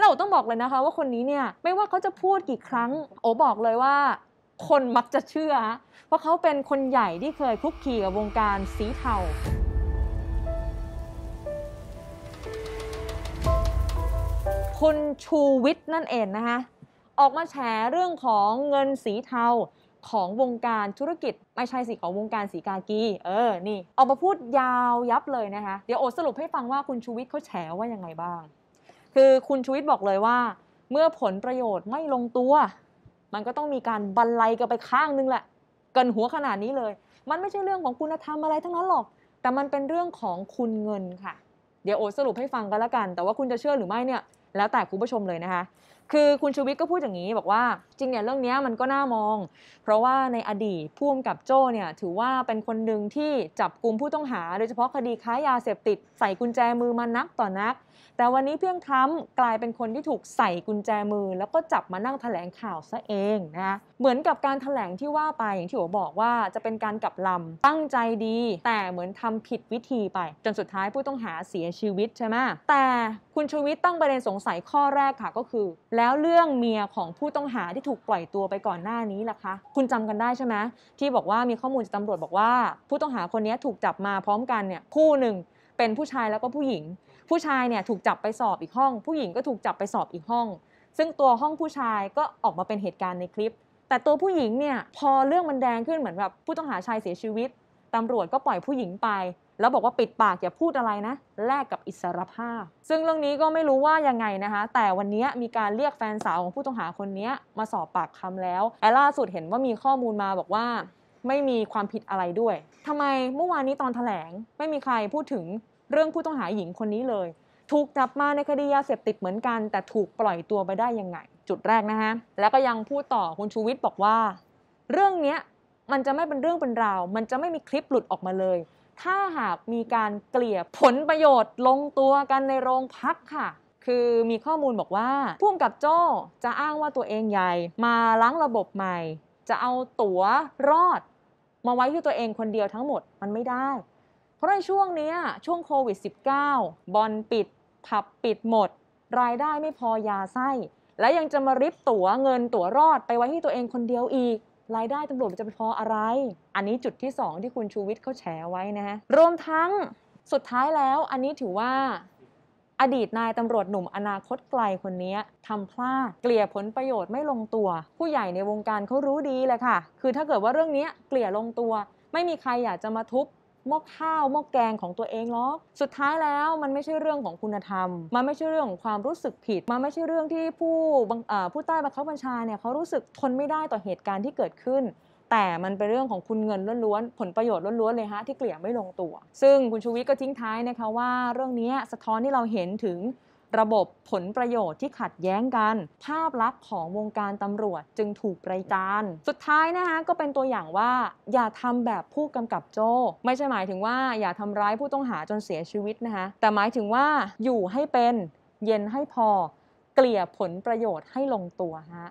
เราต้องบอกเลยนะคะว่าคนนี้เนี่ยไม่ว่าเขาจะพูดกี่ครั้งโอบอกเลยว่าคนมักจะเชื่อ เพราะเขาเป็นคนใหญ่ที่เคยคุกคีกับวงการสีเทาคุณชูวิทย์นั่นเองนะคะออกมาแฉเรื่องของเงินสีเทาของวงการธุรกิจ ไม่ใช่สิของวงการสีกากีเออนี่ออกมาพูดยาวยับเลยนะคะเดี๋ยวโอสรุปให้ฟังว่าคุณชูวิทย์เขาแฉว่ายังไงบ้างคือคุณชูวิทย์บอกเลยว่า เมื่อผลประโยชน์ไม่ลงตัว มันก็ต้องมีการบรรลัยกันไปข้างนึงแหละเกินหัวขนาดนี้เลย มันไม่ใช่เรื่องของคุณธรรมอะไรทั้งนั้นหรอก แต่มันเป็นเรื่องของคุณเงินค่ะ เดี๋ยวโอสรุปให้ฟังกันละกัน แต่ว่าคุณจะเชื่อหรือไม่เนี่ย แล้วแต่คุณผู้ชมเลยนะคะคือคุณชูวิทย์ก็พูดอย่างนี้บอกว่า จริงเนี่ยเรื่องนี้มันก็น่ามอง เพราะว่าในอดีตผู้กำกับโจ้เนี่ยถือว่าเป็นคนหนึ่งที่จับกลุ่มผู้ต้องหา โดยเฉพาะคดีค้ายาเสพติดใส่กุญแจมือมานักต่อนัก แต่วันนี้เพียงทรัมกลายเป็นคนที่ถูกใส่กุญแจมือ แล้วก็จับมานั่งแถลงข่าวซะเองนะ เหมือนกับการแถลงที่ว่าไปอย่างที่หัวบอกว่าจะเป็นการกลับลำตั้งใจดี แต่เหมือนทำผิดวิธีไปจนสุดท้ายผู้ต้องหาเสียชีวิตใช่ไหมแต่คุณชูวิทย์ตั้งประเด็นสงสัยข้อแรกค่ะก็คือแล้วเรื่องเมียของผู้ต้องหาที่ถูกปล่อยตัวไปก่อนหน้านี้ล่ะคะ คุณจำกันได้ใช่ไหมที่บอกว่ามีข้อมูลจากตำรวจบอกว่า ผู้ต้องหาคนนี้ถูกจับมาพร้อมกันเนี่ยคู่หนึ่งเป็นผู้ชายแล้วก็ผู้หญิง ผู้ชายเนี่ยถูกจับไปสอบอีกห้อง ผู้หญิงก็ถูกจับไปสอบอีกห้อง ซึ่งตัวห้องผู้ชายก็ออกมาเป็นเหตุการณ์ในคลิป แต่ตัวผู้หญิงเนี่ยพอเรื่องมันแดงขึ้นเหมือนแบบผู้ต้องหาชายเสียชีวิตตำรวจก็ปล่อยผู้หญิงไปแล้วบอกว่าปิดปากอย่าพูดอะไรนะแลกกับอิสรภาพ ซึ่งเรื่องนี้ก็ไม่รู้ว่ายังไงนะคะ แต่วันนี้มีการเรียกแฟนสาวของผู้ต้องหาคนนี้มาสอบปากคำแล้วแอล่าสุดเห็นว่ามีข้อมูลมาบอกว่า ไม่มีความผิดอะไรด้วย ทำไมเมื่อวานนี้ตอนถแถลง ไม่มีใครพูดถึงเรื่องผู้ต้องหาหญิงคนนี้เลย ถูกจับมาในคดียาเสพติดเหมือนกัน แต่ถูกปล่อยตัวไปได้ยังไง จุดแรกนะคะแล้วก็ยังพูดต่อคุณชูวิทย์บอกว่า เรื่องนี้มันจะไม่เป็นเรื่องเป็นราวมันจะไม่มีคลิปหลุดออกมาเลยถ้าหากมีการเกลี่ยผลประโยชน์ลงตัวกันในโรงพักค่ะ คือมีข้อมูลบอกว่าพุ่มงกับโจ้จะอ้างว่าตัวเองใหญ่ มาล้างระบบใหม่ จะเอาตั๋วรอดมาไว้ที่ตัวเองคนเดียวทั้งหมดมันไม่ได้ เพราะในช่วงนี้ช่วงโควิด -19 บอลปิดผับปิดหมด รายได้ไม่พอยาไส้ และยังจะมาริบตั๋วเงินตั๋วรอดไปไว้ที่ตัวเองคนเดียวอีกรายได้ตำรวจจะไปพออะไร อันนี้จุดที่ 2 ที่คุณชูวิทย์เขาแฉไว้นะฮะ รวมทั้งสุดท้ายแล้วอันนี้ถือว่าอดีตนายตำรวจหนุ่มอนาคตไกลคนนี้ทำพลาดเกลี่ยผลประโยชน์ไม่ลงตัว ผู้ใหญ่ในวงการเขารู้ดีเลยค่ะ คือถ้าเกิดว่าเรื่องนี้เกลี่ยลงตัว ไม่มีใครอยากจะมาทุบหม้อข้าวหม้อแกงของตัวเองหรอก สุดท้ายแล้วมันไม่ใช่เรื่องของคุณธรรม มันไม่ใช่เรื่องของความรู้สึกผิด มันไม่ใช่เรื่องที่ผู้ผู้ใต้บังคับบัญชาเนี่ยเขารู้สึกทนไม่ได้ต่อเหตุการณ์ที่เกิดขึ้น แต่มันเป็นเรื่องของคุณเงินล้วนๆ ผลประโยชน์ล้วนๆเลยฮะที่เกลี่ยไม่ลงตัว ซึ่งคุณชูวิทย์ก็ทิ้งท้ายนะคะว่าเรื่องนี้สะท้อนที่เราเห็นถึงระบบผลประโยชน์ที่ขัดแย้งกัน ภาพลักษณ์ของวงการตำรวจจึงถูกประจานสุดท้ายนะคะก็เป็นตัวอย่างว่า อย่าทำแบบผู้กำกับโจ้ไม่ใช่หมายถึงว่า อย่าทำร้ายผู้ต้องหาจนเสียชีวิตนะคะ แต่หมายถึงว่าอยู่ให้เป็น เย็นให้พอ เกลี่ยผลประโยชน์ให้ลงตัวฮะ